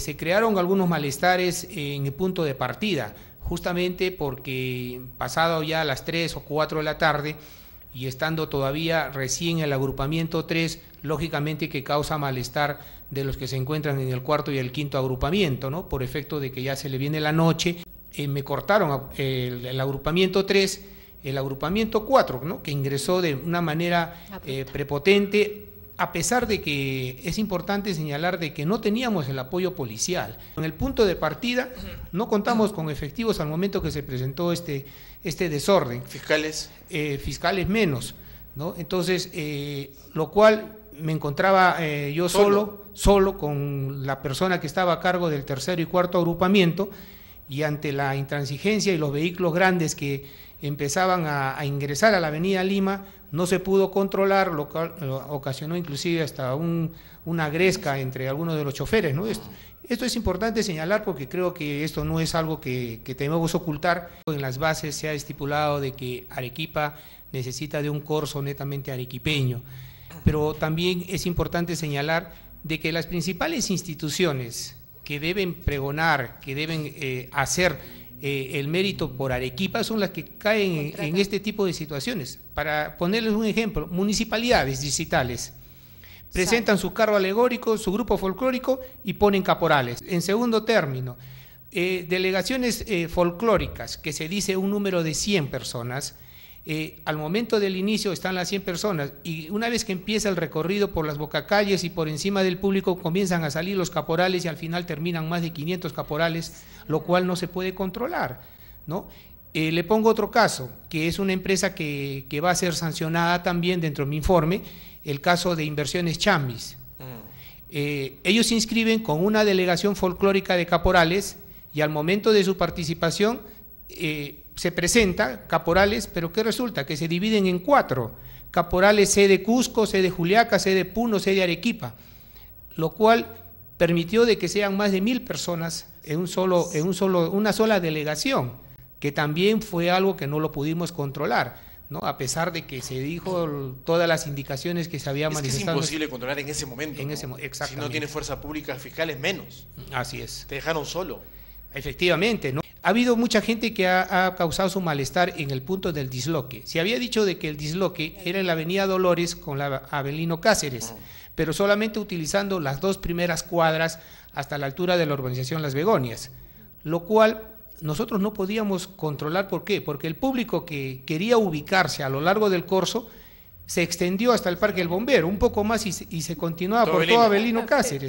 Se crearon algunos malestares en el punto de partida, justamente porque pasado ya las 3 o 4 de la tarde y estando todavía recién el agrupamiento 3, lógicamente que causa malestar de los que se encuentran en el cuarto y el quinto agrupamiento, ¿no? Por efecto de que ya se le viene la noche, eh, me cortaron eh, el, agrupamiento 3, el agrupamiento 4, ¿no? Que ingresó de una manera eh, prepotente a pesar de que es importante señalar de que no teníamos el apoyo policial. En el punto de partida no contamos con efectivos al momento que se presentó este, este desorden. ¿Fiscales? Eh, fiscales menos, ¿no? Entonces, eh, lo cual me encontraba eh, yo solo, solo, con la persona que estaba a cargo del tercero y cuarto agrupamiento y ante la intransigencia y los vehículos grandes que empezaban a ingresar a la avenida Lima, no se pudo controlar, lo cual ocasionó inclusive hasta un, una gresca entre algunos de los choferes. Esto, es importante señalar porque creo que esto no es algo que, que ocultar. En las bases se ha estipulado de que Arequipa necesita de un corso netamente arequipeño, pero también es importante señalar de que las principales instituciones que deben pregonar, que deben eh, hacer eh, el mérito por Arequipa son las que caen en, este tipo de situaciones. Para ponerles un ejemplo, municipalidades digitales presentan su cargo alegórico, su grupo folclórico y ponen caporales. En segundo término, eh, delegaciones eh, folclóricas, que se dice un número de 100 personas, eh, al momento del inicio están las 100 personas y una vez que empieza el recorrido por las bocacalles y por encima del público comienzan a salir los caporales y al final terminan más de 500 caporales, lo cual no se puede controlar. ¿no? Eh, le pongo otro caso, que es una empresa que, va a ser sancionada también dentro de mi informe, el caso de inversiones Chambis. Mm. Eh, ellos se inscriben con una delegación folclórica de caporales y al momento de su participación eh, se presenta caporales, pero ¿qué resulta? Que se dividen en cuatro. Caporales C de Cusco, C de Juliaca, C de Puno, C de Arequipa, lo cual permitió de que sean más de mil personas en, un solo, en un solo, una sola delegación, que también fue algo que no lo pudimos controlar. ¿no? A pesar de que se dijo todas las indicaciones que se habían manifestado. Que es imposible controlar en ese momento. En Si no tiene fuerza pública fiscales, menos. Así es. Te dejaron solo. Efectivamente, ¿no? ha habido mucha gente que ha, causado su malestar en el punto del disloque. Se había dicho de que el disloque era en la Avenida Dolores con la Avelino Cáceres, pero solamente utilizando las dos primeras cuadras hasta la altura de la urbanización Las Begonias, lo cual nosotros no podíamos controlar. ¿Por qué? Porque el público que quería ubicarse a lo largo del corso se extendió hasta el Parque del Bombero, un poco más y, se continuaba por todo Avelino ah, Cáceres.